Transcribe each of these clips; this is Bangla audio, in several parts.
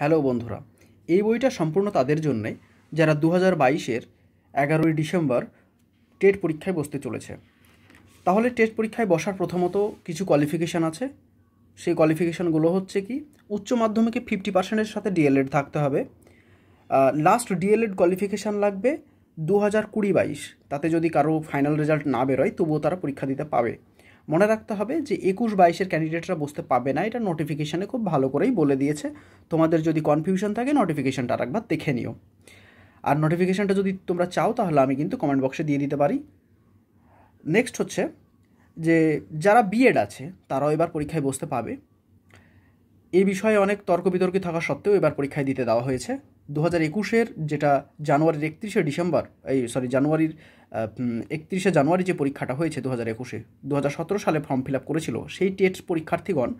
হ্যালো বন্ধুরা এই বইটা সম্পূর্ণ তাদের জন্যে যারা দু হাজার বাইশের এগারোই ডিসেম্বর টেট পরীক্ষায় বসতে চলেছে তাহলে টেট পরীক্ষায় বসার প্রথমত কিছু কোয়ালিফিকেশান আছে সেই কোয়ালিফিকেশানগুলো হচ্ছে কি উচ্চ মাধ্যমিকে ফিফটি পার্সেন্টের সাথে ডিএলএড থাকতে হবে লাস্ট ডিএলএড কোয়ালিফিকেশান লাগবে দু হাজার কুড়ি বাইশ তাতে যদি কারো ফাইনাল রেজাল্ট না বেরোয় তবুও তারা পরীক্ষা দিতে পাবে মনে রাখতে হবে যে একুশ বাইশের ক্যান্ডিডেটরা বসতে পাবে না এটা নোটিফিকেশানে খুব ভালো করেই বলে দিয়েছে তোমাদের যদি কনফিউশন থাকে নোটিফিকেশানটা আরেকবার দেখে নিও আর নোটিফিকেশানটা যদি তোমরা চাও তাহলে আমি কিন্তু কমেন্ট বক্সে দিয়ে দিতে পারি নেক্সট হচ্ছে যে যারা বিএড আছে তারাও এবার পরীক্ষায় বসতে পাবে এ বিষয়ে অনেক তর্ক বিতর্ক থাকা সত্ত্বেও এবার পরীক্ষায় দিতে দেওয়া হয়েছে দু হাজার একুশের যেটা জানুয়ারির একত্রিশে ডিসেম্বর এই সরি জানুয়ারির একত্রিশে জানুয়ারি যে পরীক্ষাটা হয়েছে দু হাজার একুশে দু হাজার সতেরো সালে ফর্ম ফিল আপ করেছিল সেই টেট পরীক্ষার্থীগণ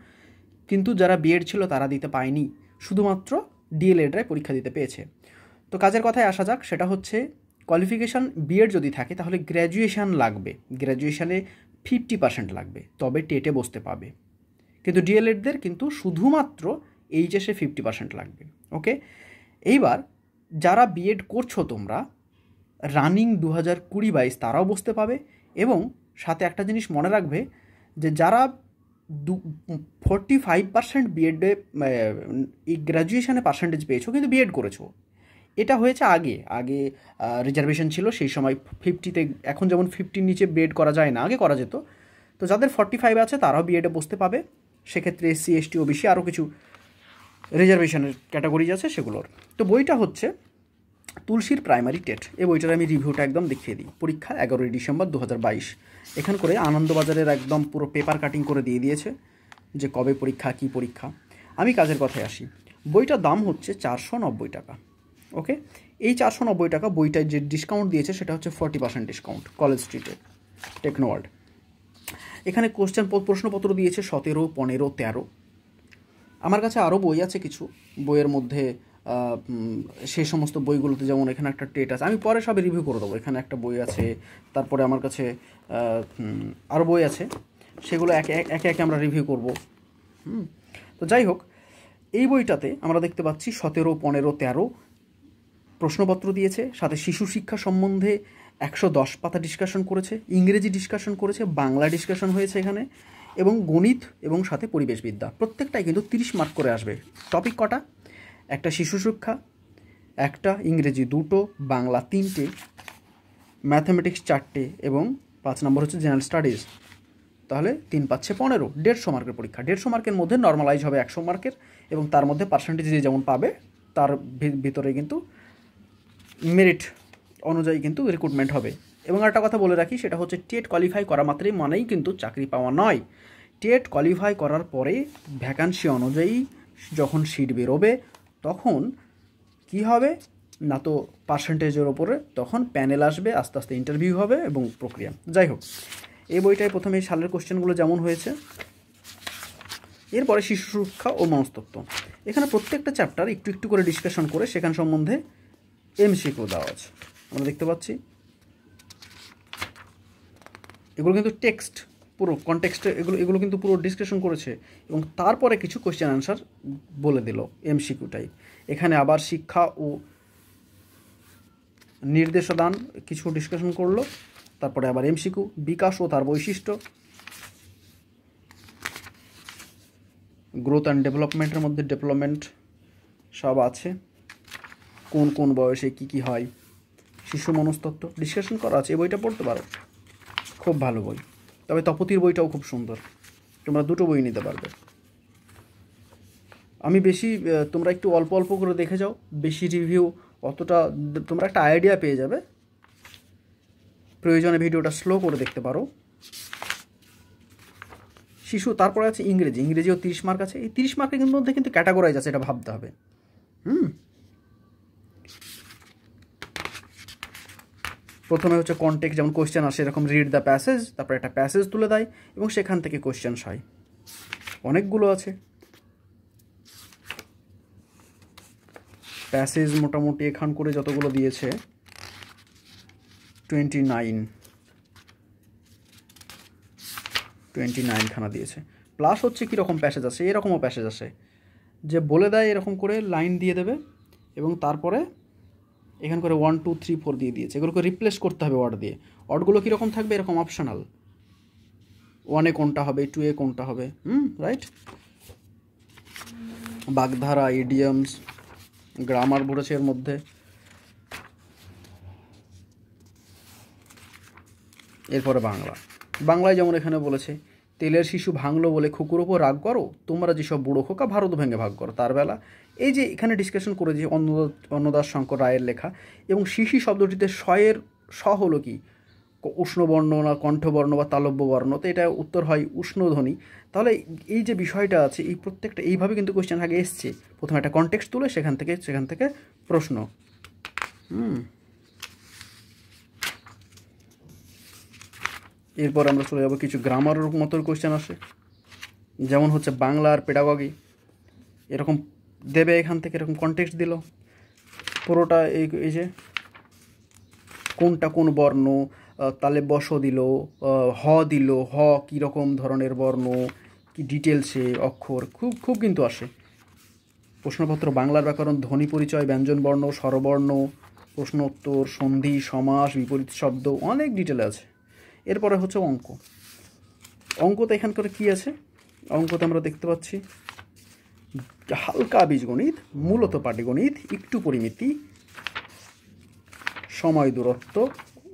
কিন্তু যারা বিএড ছিল তারা দিতে পায়নি শুধুমাত্র ডিএলএডরাই পরীক্ষা দিতে পেয়েছে তো কাজের কথায় আসা যাক সেটা হচ্ছে কোয়ালিফিকেশান বিএড যদি থাকে তাহলে গ্র্যাজুয়েশান লাগবে গ্র্যাজুয়েশানে ফিফটি পার্সেন্ট লাগবে তবে টেটে বসতে পাবে কিন্তু ডিএলএডদের কিন্তু শুধুমাত্র এইচএসে ফিফটি পার্সেন্ট লাগবে ওকে এইবার যারা বিএড করছো তোমরা রানিং দু হাজার কুড়ি বাইশ তারাও বসতে পাবে এবং সাথে একটা জিনিস মনে রাখবে যে যারা দু ফোরটি ফাইভ পার্সেন্ট বিএডে গ্র্যাজুয়েশানে পার্সেন্টেজ পেয়েছো কিন্তু বিএড করেছো এটা হয়েছে আগে আগে রিজার্ভেশন ছিল সেই সময় ফিফটিতে এখন যেমন ফিফটির নিচে বিএড করা যায় না আগে করা যেত তো যাদের ফর্টি ফাইভ আছে তারাও বিএডে বসতে পাবে সেক্ষেত্রে এসসি এসটি বেশি আরও কিছু রিজার্ভেশনের ক্যাটাগরিজ আছে সেগুলোর তো বইটা হচ্ছে তুলসীর প্রাইমারি টেট এই বইটার আমি রিভিউটা একদম দেখিয়ে দিই পরীক্ষা এগারোই ডিসেম্বর দু এখান করে আনন্দবাজারের একদম পুরো পেপার কাটিং করে দিয়ে দিয়েছে যে কবে পরীক্ষা কি পরীক্ষা আমি কাজের কথায় আসি বইটার দাম হচ্ছে চারশো নব্বই টাকা ওকে এই চারশো নব্বই টাকা বইটায় যে ডিসকাউন্ট দিয়েছে সেটা হচ্ছে ফর্টি পার্সেন্ট ডিসকাউন্ট কলেজ স্ট্রিটে টেকনোওয়ার্ল্ড এখানে কোশ্চেন প্রশ্নপত্র দিয়েছে সতেরো পনেরো তেরো আমার কাছে আরও বই আছে কিছু বইয়ের মধ্যে সেই সমস্ত বইগুলোতে যেমন এখানে একটা টেট আছে আমি পরে সবে রিভিউ করে দেবো এখানে একটা বই আছে তারপরে আমার কাছে আরও বই আছে সেগুলো একে একে একে আমরা রিভিউ করব হুম তো যাই হোক এই বইটাতে আমরা দেখতে পাচ্ছি সতেরো পনেরো তেরো প্রশ্নপত্র দিয়েছে সাথে শিশু শিক্ষা সম্বন্ধে একশো দশ পাতা ডিসকাশন করেছে ইংরেজি ডিসকাশন করেছে বাংলা ডিসকাশন হয়েছে এখানে এবং গণিত এবং সাথে পরিবেশবিদ্যা প্রত্যেকটাই কিন্তু তিরিশ মার্ক করে আসবে টপিক কটা একটা শিশু শিক্ষা একটা ইংরেজি দুটো বাংলা তিনটে ম্যাথামেটিক্স চারটে এবং পাঁচ নম্বর হচ্ছে জেনারেল স্টাডিজ তাহলে তিন পাচ্ছে পনেরো দেড়শো মার্কের পরীক্ষা দেড়শো মার্কের মধ্যে নর্মালাইজ হবে একশো মার্কের এবং তার মধ্যে পার্সেন্টেজ যে যেমন পাবে তার ভিতরে কিন্তু মেরিট অনুযায়ী কিন্তু রিক্রুটমেন্ট হবে এবং একটা কথা বলে রাখি সেটা হচ্ছে টেট কোয়ালিফাই করা মাত্রই মানেই কিন্তু চাকরি পাওয়া নয় টেট কোয়ালিফাই করার পরে ভ্যাকান্সি অনুযায়ী যখন সিট বেরোবে তখন কি হবে না তো পার্সেন্টেজের ওপরে তখন প্যানেল আসবে আস্তে আস্তে ইন্টারভিউ হবে এবং প্রক্রিয়া যাই হোক এই বইটায় প্রথমে এই সালের কোশ্চেনগুলো যেমন হয়েছে এরপরে শিশু সুরক্ষা ও মনস্তত্ব এখানে প্রত্যেকটা চ্যাপ্টার একটু একটু করে ডিসকাশন করে সেখান সম্বন্ধে এমসিকিউ দেওয়া আছে আমরা দেখতে পাচ্ছি এগুলো কিন্তু টেক্সট পুরো কনটেক্সটে এগুলো এগুলো কিন্তু পুরো ডিসকাশন করেছে এবং তারপরে কিছু কোয়েশ্চেন অ্যান্সার বলে দিল এম টাইপ এখানে আবার শিক্ষা ও নির্দেশদান কিছু ডিসকাশন করলো তারপরে আবার এম সিকিউ বিকাশ ও তার বৈশিষ্ট্য গ্রোথ অ্যান্ড ডেভেলপমেন্টের মধ্যে ডেভেলপমেন্ট সব আছে কোন কোন বয়সে কি কি হয় শিশু মনস্তত্ত্ব ডিসকাশন করা আছে এই বইটা পড়তে পারো খুব ভালো বই তবে তপতির বইটাও খুব সুন্দর তোমরা দুটো বই নিতে পারবে আমি বেশি তোমরা একটু অল্প অল্প করে দেখে যাও বেশি রিভিউ অতটা তোমরা একটা আইডিয়া পেয়ে যাবে প্রয়োজনে ভিডিওটা স্লো করে দেখতে পারো শিশু তারপরে আছে ইংরেজি ইংরেজিও তিরিশ মার্ক আছে এই তিরিশ মার্কের কিন্তু মধ্যে কিন্তু ক্যাটাগরাইজ আছে এটা ভাবতে হবে প্রথমে হচ্ছে কন্টেক্ট যেমন কোয়েশ্চেন আসে এরকম রিড দ্য প্যাসেজ তারপর একটা প্যাসেজ তুলে দেয় এবং সেখান থেকে কোয়েশ্চেন হয় অনেকগুলো আছে প্যাসেজ মোটামুটি এখান করে যতগুলো দিয়েছে টোয়েন্টি নাইন টোয়েন্টি নাইনখানা দিয়েছে প্লাস হচ্ছে কীরকম প্যাসেজ আছে এরকমও প্যাসেজ আছে যে বলে দেয় এরকম করে লাইন দিয়ে দেবে এবং তারপরে এখান করে ওয়ান টু থ্রি ফোর দিয়ে দিয়েছে এগুলোকে রিপ্লেস করতে হবে ওয়ার্ড দিয়ে ওয়ার্ডগুলো কীরকম থাকবে এরকম অপশনাল ওয়ানে কোনটা হবে টু এ কোনটা হবে হুম রাইট বাগধারা ইডিয়ামস গ্রামার ভরেছে এর মধ্যে এরপরে বাংলা বাংলায় যেমন এখানে বলেছে তেলের শিশু ভাঙলো বলে খুকুর ওপর রাগ করো তোমরা যেসব বুড়ো খোকা ভারত ভেঙে ভাগ করো তার বেলা এই যে এখানে ডিসকাশন করে যে অন্নদা অন্নদাস শঙ্কর রায়ের লেখা এবং শিশি শব্দটিতে শয়ের স হলো কি উষ্ণবর্ণ না কণ্ঠবর্ণ বা তালব্যবর্ণ তো এটা উত্তর হয় উষ্ণধ্বনি তাহলে এই যে বিষয়টা আছে এই প্রত্যেকটা এইভাবে কিন্তু কোয়েশ্চেন আগে এসছে প্রথমে একটা কনটেক্সট তুলে সেখান থেকে সেখান থেকে প্রশ্ন হুম এরপর আমরা চলে যাবো কিছু গ্রামারের মতো কোয়েশ্চেন আসে যেমন হচ্ছে বাংলা আর পেডাগগি এরকম দেবে এখান থেকে এরকম কনটেক্সট দিল পুরোটা এই এই যে কোনটা কোন বর্ণ তালে বস দিল হ দিল হ কীরকম ধরনের বর্ণ কি ডিটেলসে অক্ষর খুব খুব কিন্তু আসে প্রশ্নপত্র বাংলার ব্যাকরণ ধ্বনি পরিচয় ব্যঞ্জনবর্ণ স্বরবর্ণ প্রশ্নোত্তর সন্ধি সমাস বিপরীত শব্দ অনেক ডিটেল আছে এরপরে হচ্ছে অঙ্ক অঙ্কতে এখানকার কি আছে অঙ্কতে আমরা দেখতে পাচ্ছি হালকা বীজগণিত মূলত পাটিগণিত একটু পরিমিতি সময় দূরত্ব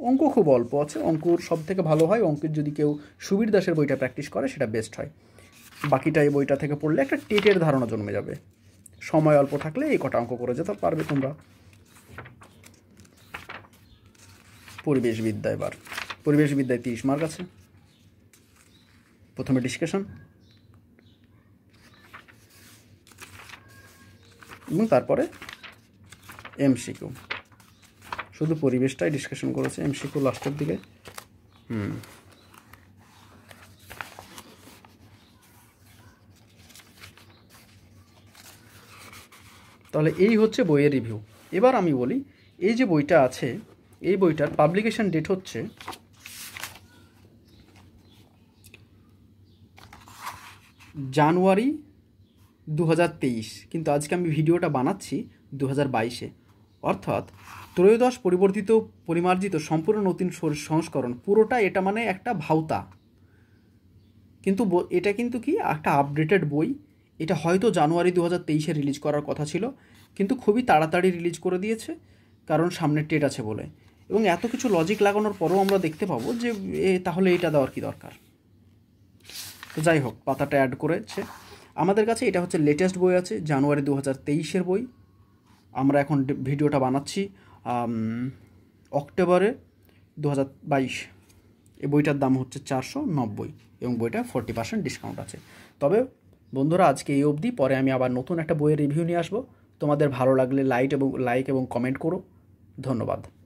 অঙ্ক খুব অল্প আছে অঙ্কুর সব থেকে ভালো হয় অঙ্কের যদি কেউ সুবীর দাসের বইটা প্র্যাকটিস করে সেটা বেস্ট হয় বাকিটা এই বইটা থেকে পড়লে একটা টেটের ধারণা জন্মে যাবে সময় অল্প থাকলে এই কটা অঙ্ক করে যেতে পারবে তোমরা পরিবেশবিদ্যা এবার পরিবেশ বিদ্যায় তিরিশ মার্ক আছে প্রথমে ডিসকাশন এবং তারপরে এমসিকিউ শুধু পরিবেশটাই ডিসকাশন করেছে এমসিকিউ লাস্টের দিকে হুম তাহলে এই হচ্ছে বইয়ের রিভিউ এবার আমি বলি এই যে বইটা আছে এই বইটার পাবলিকেশন ডেট হচ্ছে জানুয়ারি দু কিন্তু আজকে আমি ভিডিওটা বানাচ্ছি দু বাইশে অর্থাৎ ত্রয়োদশ পরিবর্তিত পরিমার্জিত সম্পূর্ণ নতুন সংস্করণ পুরোটা এটা মানে একটা ভাওতা কিন্তু এটা কিন্তু কি একটা আপডেটেড বই এটা হয়তো জানুয়ারি দু হাজার তেইশে রিলিজ করার কথা ছিল কিন্তু খুবই তাড়াতাড়ি রিলিজ করে দিয়েছে কারণ সামনে টেট আছে বলে এবং এত কিছু লজিক লাগানোর পরও আমরা দেখতে পাবো যে তাহলে এটা দেওয়ার কি দরকার তো যাই হোক পাতাটা অ্যাড করেছে আমাদের কাছে এটা হচ্ছে লেটেস্ট বই আছে জানুয়ারি দু হাজার তেইশের বই আমরা এখন ভিডিওটা বানাচ্ছি অক্টোবরে দু হাজার বাইশ এই বইটার দাম হচ্ছে চারশো নব্বই এবং বইটা ফোরটি পার্সেন্ট ডিসকাউন্ট আছে তবে বন্ধুরা আজকে এই অবধি পরে আমি আবার নতুন একটা বইয়ের রিভিউ নিয়ে আসবো তোমাদের ভালো লাগলে লাইট এবং লাইক এবং কমেন্ট করো ধন্যবাদ